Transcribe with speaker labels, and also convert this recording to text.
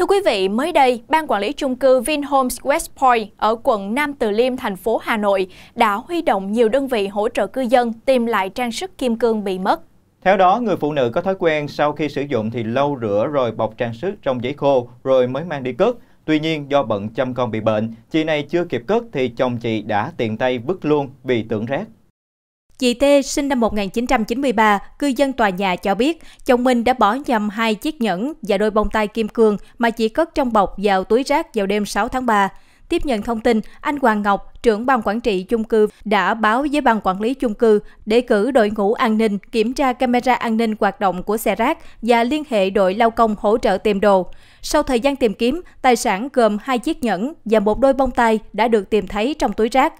Speaker 1: Thưa quý vị, mới đây, Ban Quản lý chung cư Vinhomes West Point ở quận Nam Từ Liêm, thành phố Hà Nội đã huy động nhiều đơn vị hỗ trợ cư dân tìm lại trang sức kim cương bị
Speaker 2: mất. Theo đó, người phụ nữ có thói quen sau khi sử dụng thì lâu rửa rồi bọc trang sức trong giấy khô rồi mới mang đi cất. Tuy nhiên, do bận chăm con bị bệnh, chị này chưa kịp cất thì chồng chị đã tiện tay vứt luôn vì tưởng rác.
Speaker 3: Chị T sinh năm 1993, cư dân tòa nhà cho biết chồng mình đã bỏ nhầm hai chiếc nhẫn và đôi bông tai kim cương mà chị cất trong bọc vào túi rác vào đêm 6 tháng 3. Tiếp nhận thông tin, anh Hoàng Ngọc, trưởng ban quản trị chung cư, đã báo với ban quản lý chung cư để cử đội ngũ an ninh kiểm tra camera an ninh hoạt động của xe rác và liên hệ đội lao công hỗ trợ tìm đồ.
Speaker 4: Sau thời gian tìm kiếm, tài sản gồm hai chiếc nhẫn và một đôi bông tai đã được tìm thấy trong túi rác.